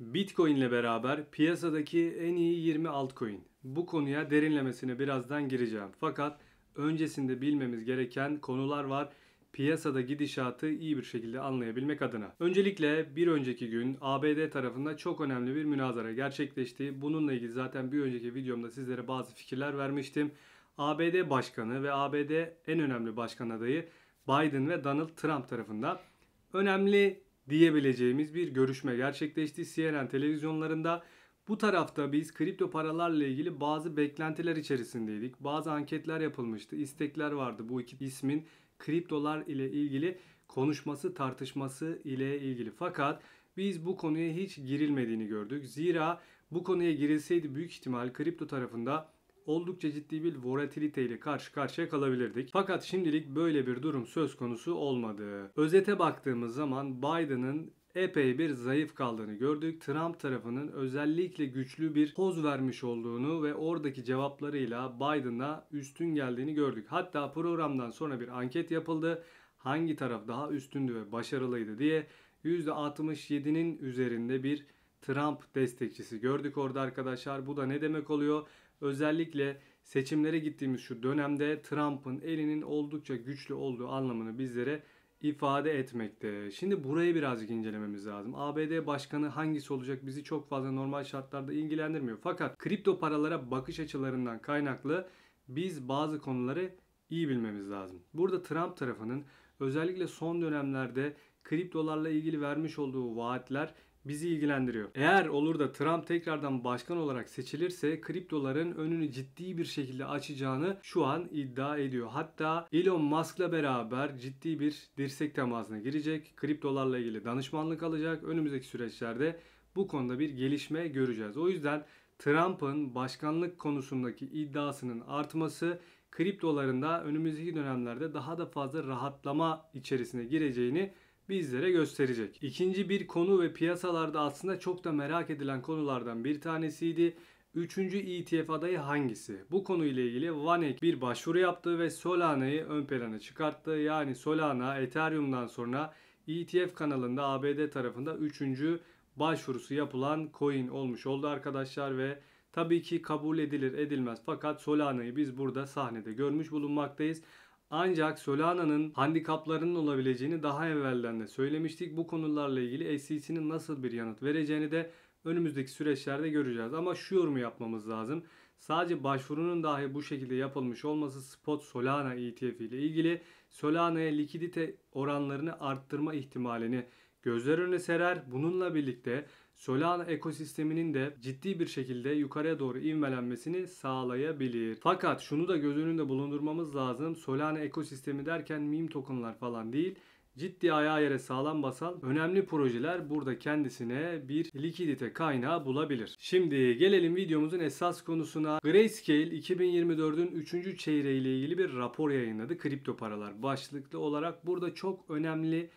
Bitcoin ile beraber piyasadaki en iyi 20 altcoin. Bu konuya derinlemesine birazdan gireceğim. Fakat öncesinde bilmemiz gereken konular var. Piyasada gidişatı iyi bir şekilde anlayabilmek adına. Öncelikle bir önceki gün ABD tarafında çok önemli bir münazara gerçekleşti. Bununla ilgili zaten bir önceki videomda sizlere bazı fikirler vermiştim. ABD Başkanı ve ABD en önemli başkan adayı Biden ve Donald Trump tarafından önemli diyebileceğimiz bir görüşme gerçekleşti CNN televizyonlarında. Bu tarafta biz kripto paralarla ilgili bazı beklentiler içerisindeydik. Bazı anketler yapılmıştı, istekler vardı bu iki ismin kriptolar ile ilgili konuşması, tartışması ile ilgili. Fakat biz bu konuya hiç girilmediğini gördük. Zira bu konuya girilseydi büyük ihtimal kripto tarafında oldukça ciddi bir volatiliteyle karşı karşıya kalabilirdik. Fakat şimdilik böyle bir durum söz konusu olmadı. Özete baktığımız zaman Biden'ın epey bir zayıf kaldığını gördük. Trump tarafının özellikle güçlü bir poz vermiş olduğunu ve oradaki cevaplarıyla Biden'a üstün geldiğini gördük. Hatta programdan sonra bir anket yapıldı. Hangi taraf daha üstündü ve başarılıydı diye %67'nin üzerinde bir Trump destekçisi gördük orada arkadaşlar. Bu da ne demek oluyor? Özellikle seçimlere gittiğimiz şu dönemde Trump'ın elinin oldukça güçlü olduğu anlamını bizlere ifade etmekte. Şimdi burayı birazcık incelememiz lazım. ABD başkanı hangisi olacak bizi çok fazla normal şartlarda ilgilendirmiyor. Fakat kripto paralara bakış açılarından kaynaklı biz bazı konuları iyi bilmemiz lazım. Burada Trump tarafının özellikle son dönemlerde kriptolarla ilgili vermiş olduğu vaatler bizi ilgilendiriyor. Eğer olur da Trump tekrardan başkan olarak seçilirse kriptoların önünü ciddi bir şekilde açacağını şu an iddia ediyor. Hatta Elon Musk'la beraber ciddi bir dirsek temasına girecek. Kriptolarla ilgili danışmanlık alacak. Önümüzdeki süreçlerde bu konuda bir gelişme göreceğiz. O yüzden Trump'ın başkanlık konusundaki iddiasının artması kriptolarında önümüzdeki dönemlerde daha da fazla rahatlama içerisine gireceğini bizlere gösterecek. İkinci bir konu ve piyasalarda aslında çok da merak edilen konulardan bir tanesiydi. Üçüncü ETF adayı hangisi? Bu konuyla ilgili Vanek bir başvuru yaptı ve Solana'yı ön plana çıkarttı. Yani Solana Ethereum'dan sonra ETF kanalında ABD tarafında üçüncü başvurusu yapılan coin olmuş oldu arkadaşlar ve tabii ki kabul edilir edilmez fakat Solana'yı biz burada sahnede görmüş bulunmaktayız. Ancak Solana'nın handikaplarının olabileceğini daha evvelden de söylemiştik. Bu konularla ilgili SEC'nin nasıl bir yanıt vereceğini de önümüzdeki süreçlerde göreceğiz. Ama şu yorumu yapmamız lazım. Sadece başvurunun dahi bu şekilde yapılmış olması Spot Solana ETF ile ilgili Solana'ya likidite oranlarını arttırma ihtimalini gözler önüne serer. Bununla birlikte Solana ekosisteminin de ciddi bir şekilde yukarıya doğru ivmelenmesini sağlayabilir. Fakat şunu da göz önünde bulundurmamız lazım. Solana ekosistemi derken meme tokenlar falan değil ciddi ayağa yere sağlam basan önemli projeler burada kendisine bir likidite kaynağı bulabilir. Şimdi gelelim videomuzun esas konusuna. Grayscale 2024'ün 3. çeyreği ile ilgili bir rapor yayınladı. Kripto paralar başlıklı olarak burada çok önemli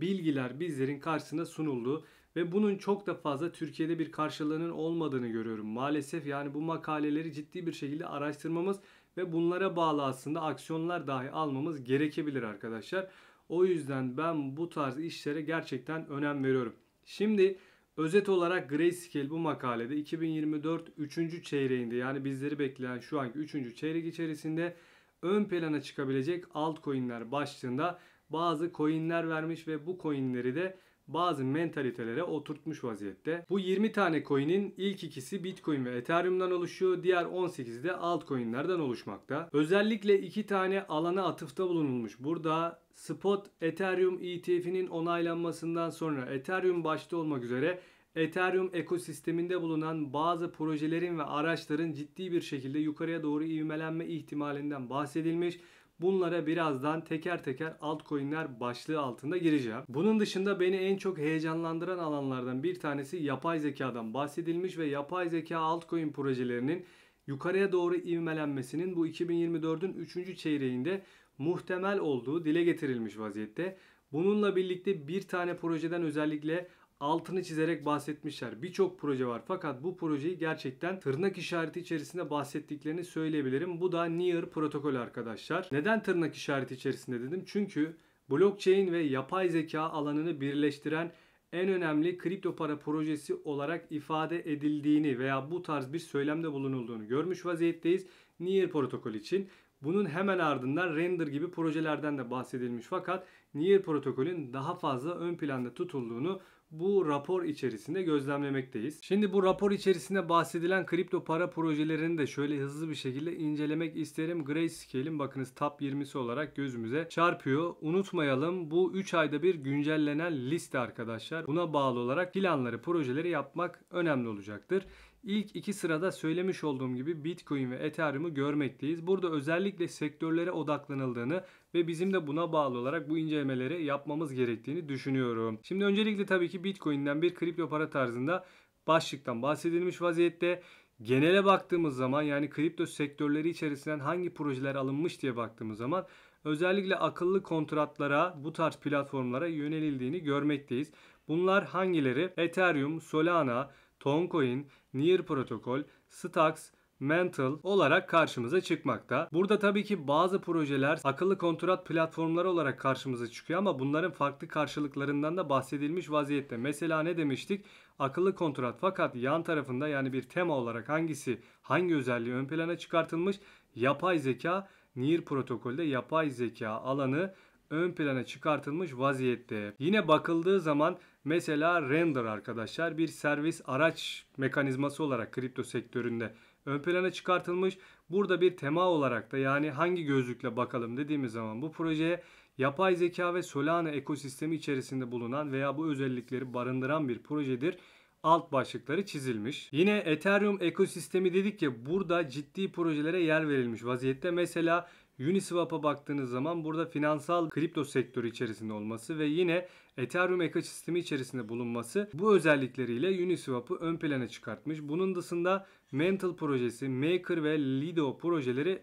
bilgiler bizlerin karşısına sunuldu ve bunun çok da fazla Türkiye'de bir karşılığının olmadığını görüyorum. Maalesef yani bu makaleleri ciddi bir şekilde araştırmamız ve bunlara bağlı aslında aksiyonlar dahi almamız gerekebilir arkadaşlar. O yüzden ben bu tarz işlere gerçekten önem veriyorum. Şimdi özet olarak Grayscale bu makalede 2024 3. çeyreğinde yani bizleri bekleyen şu anki 3. çeyrek içerisinde ön plana çıkabilecek altcoin'ler başlığında bazı coin'ler vermiş ve bu coin'leri de bazı mentalitelere oturtmuş vaziyette. Bu 20 tane coin'in ilk ikisi Bitcoin ve Ethereum'dan oluşuyor. Diğer 18'i de altcoin'lerden oluşmakta. Özellikle iki tane alana atıfta bulunulmuş. Burada Spot Ethereum ETF'inin onaylanmasından sonra Ethereum başta olmak üzere Ethereum ekosisteminde bulunan bazı projelerin ve araçların ciddi bir şekilde yukarıya doğru ivmelenme ihtimalinden bahsedilmiş. Bunlara birazdan teker teker altcoin'ler başlığı altında gireceğim. Bunun dışında beni en çok heyecanlandıran alanlardan bir tanesi yapay zekadan bahsedilmiş ve yapay zeka altcoin projelerinin yukarıya doğru ivmelenmesinin bu 2024'ün 3. çeyreğinde muhtemel olduğu dile getirilmiş vaziyette. Bununla birlikte bir tane projeden özellikle altını çizerek bahsetmişler. Birçok proje var fakat bu projeyi gerçekten tırnak işareti içerisinde bahsettiklerini söyleyebilirim. Bu da Near protokol arkadaşlar. Neden tırnak işareti içerisinde dedim? Çünkü blockchain ve yapay zeka alanını birleştiren en önemli kripto para projesi olarak ifade edildiğini veya bu tarz bir söylemde bulunulduğunu görmüş vaziyetteyiz. Near protokol için. Bunun hemen ardından Render gibi projelerden de bahsedilmiş fakat Near protokolün daha fazla ön planda tutulduğunu bu rapor içerisinde gözlemlemekteyiz. Şimdi bu rapor içerisinde bahsedilen kripto para projelerini de şöyle hızlı bir şekilde incelemek isterim. Grayscale'in bakınız top 20'si olarak gözümüze çarpıyor. Unutmayalım bu 3 ayda bir güncellenen liste arkadaşlar. Buna bağlı olarak planları, projeleri yapmak önemli olacaktır. İlk iki sırada söylemiş olduğum gibi Bitcoin ve Ethereum'u görmekteyiz. Burada özellikle sektörlere odaklanıldığını ve bizim de buna bağlı olarak bu incelemeleri yapmamız gerektiğini düşünüyorum. Şimdi öncelikle tabii ki Bitcoin'den bir kripto para tarzında başlıktan bahsedilmiş vaziyette. Genele baktığımız zaman yani kripto sektörleri içerisinden hangi projeler alınmış diye baktığımız zaman özellikle akıllı kontratlara bu tarz platformlara yönelildiğini görmekteyiz. Bunlar hangileri? Ethereum, Solana, Toncoin, Near Protocol, Stacks. Mental olarak karşımıza çıkmakta. Burada tabii ki bazı projeler akıllı kontrat platformları olarak karşımıza çıkıyor ama bunların farklı karşılıklarından da bahsedilmiş vaziyette. Mesela ne demiştik? Akıllı kontrat fakat yan tarafında yani bir tema olarak hangisi hangi özelliği ön plana çıkartılmış? Yapay zeka NIR protokolde yapay zeka alanı ön plana çıkartılmış vaziyette. Yine bakıldığı zaman mesela render arkadaşlar bir servis araç mekanizması olarak kripto sektöründe ön plana çıkartılmış. Burada bir tema olarak da yani hangi gözlükle bakalım dediğimiz zaman bu projeye yapay zeka ve Solana ekosistemi içerisinde bulunan veya bu özellikleri barındıran bir projedir alt başlıkları çizilmiş. Yine Ethereum ekosistemi dedik ya burada ciddi projelere yer verilmiş vaziyette. Mesela Uniswap'a baktığınız zaman burada finansal kripto sektörü içerisinde olması ve yine Ethereum ekosistemi içerisinde bulunması bu özellikleriyle Uniswap'ı ön plana çıkartmış. Bunun dışında Mental projesi, Maker ve Lido projeleri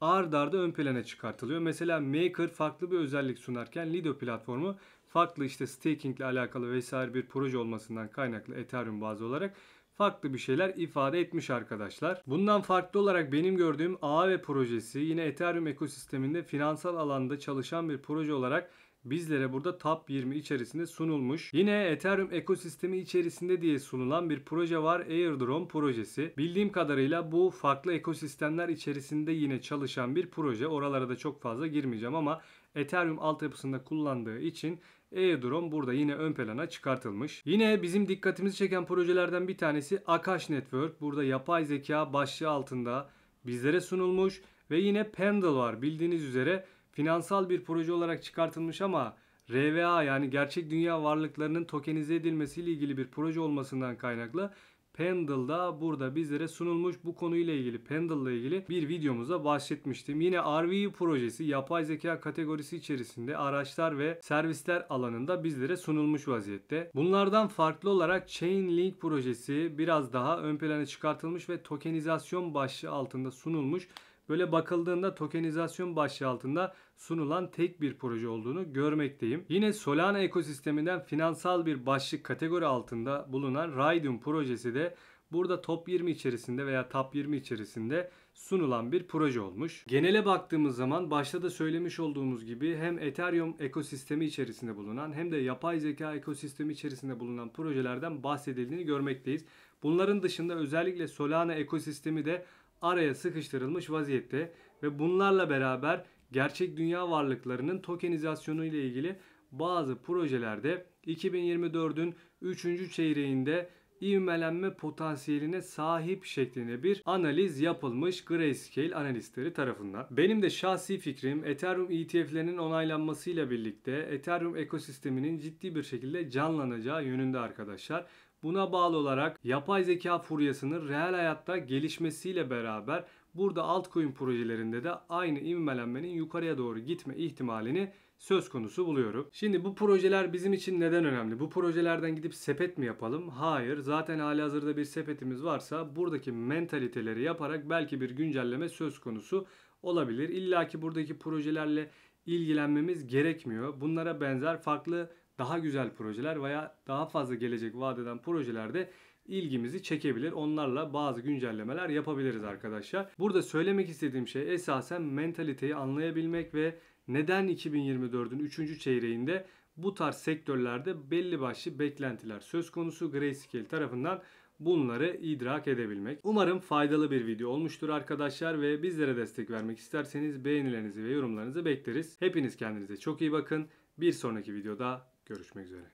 ard arda ön plana çıkartılıyor. Mesela Maker farklı bir özellik sunarken Lido platformu farklı işte staking ile alakalı vesaire bir proje olmasından kaynaklı Ethereum bazı olarak farklı bir şeyler ifade etmiş arkadaşlar. Bundan farklı olarak benim gördüğüm Aave projesi yine Ethereum ekosisteminde finansal alanda çalışan bir proje olarak bizlere burada Tap 20 içerisinde sunulmuş. Yine Ethereum ekosistemi içerisinde diye sunulan bir proje var Airdrome projesi. Bildiğim kadarıyla bu farklı ekosistemler içerisinde yine çalışan bir proje. Oralara da çok fazla girmeyeceğim ama Ethereum altyapısında kullandığı için Ethereum burada yine ön plana çıkartılmış. Yine bizim dikkatimizi çeken projelerden bir tanesi Akash Network. Burada yapay zeka başlığı altında bizlere sunulmuş ve yine Pendle var. Bildiğiniz üzere finansal bir proje olarak çıkartılmış ama RVA yani gerçek dünya varlıklarının tokenize edilmesiyle ilgili bir proje olmasından kaynaklı Pendle da burada bizlere sunulmuş. Bu konuyla ilgili Pendle ile ilgili bir videomuza bahsetmiştim. Yine RVU projesi yapay zeka kategorisi içerisinde araçlar ve servisler alanında bizlere sunulmuş vaziyette. Bunlardan farklı olarak Chainlink projesi biraz daha ön plana çıkartılmış ve tokenizasyon başlığı altında sunulmuş Böyle bakıldığında tokenizasyon başlığı altında sunulan tek bir proje olduğunu görmekteyim. Yine Solana ekosisteminden finansal bir başlık kategori altında bulunan Raidum projesi de burada top 20 içerisinde veya top 20 içerisinde sunulan bir proje olmuş. Genele baktığımız zaman başta da söylemiş olduğumuz gibi hem Ethereum ekosistemi içerisinde bulunan hem de yapay zeka ekosistemi içerisinde bulunan projelerden bahsedildiğini görmekteyiz. Bunların dışında özellikle Solana ekosistemi de araya sıkıştırılmış vaziyette ve bunlarla beraber gerçek dünya varlıklarının tokenizasyonu ile ilgili bazı projelerde 2024'ün 3. çeyreğinde ivmelenme potansiyeline sahip şeklinde bir analiz yapılmış Grayscale analistleri tarafından. Benim de şahsi fikrim Ethereum ETF'lerinin onaylanmasıyla birlikte Ethereum ekosisteminin ciddi bir şekilde canlanacağı yönünde arkadaşlar. Buna bağlı olarak yapay zeka furyasının reel hayatta gelişmesiyle beraber burada altcoin projelerinde de aynı ivmelenmenin yukarıya doğru gitme ihtimalini söz konusu buluyorum. Şimdi bu projeler bizim için neden önemli? Bu projelerden gidip sepet mi yapalım? Hayır. Zaten hali hazırda bir sepetimiz varsa buradaki mentaliteleri yaparak belki bir güncelleme söz konusu olabilir. İlla ki buradaki projelerle ilgilenmemiz gerekmiyor. Bunlara benzer farklı daha güzel projeler veya daha fazla gelecek vadeden projelerde ilgimizi çekebilir. Onlarla bazı güncellemeler yapabiliriz arkadaşlar. Burada söylemek istediğim şey esasen mentaliteyi anlayabilmek ve neden 2024'ün 3. çeyreğinde bu tarz sektörlerde belli başlı beklentiler söz konusu Grayscale tarafından bunları idrak edebilmek. Umarım faydalı bir video olmuştur arkadaşlar ve bizlere destek vermek isterseniz beğenilerinizi ve yorumlarınızı bekleriz. Hepiniz kendinize çok iyi bakın. Bir sonraki videoda Görüşmek üzere.